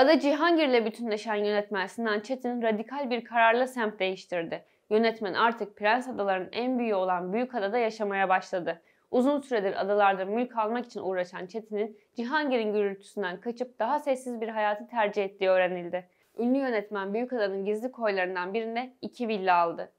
Adı Cihangir ile bütünleşen yönetmen Çetin radikal bir kararla semt değiştirdi. Yönetmen artık Prens Adaları'nın en büyüğü olan Büyük Adada yaşamaya başladı. Uzun süredir adalarda mülk almak için uğraşan Çetin'in Cihangir'in gürültüsünden kaçıp daha sessiz bir hayatı tercih ettiği öğrenildi. Ünlü yönetmen Büyük Adanın gizli koylarından birine iki villa aldı.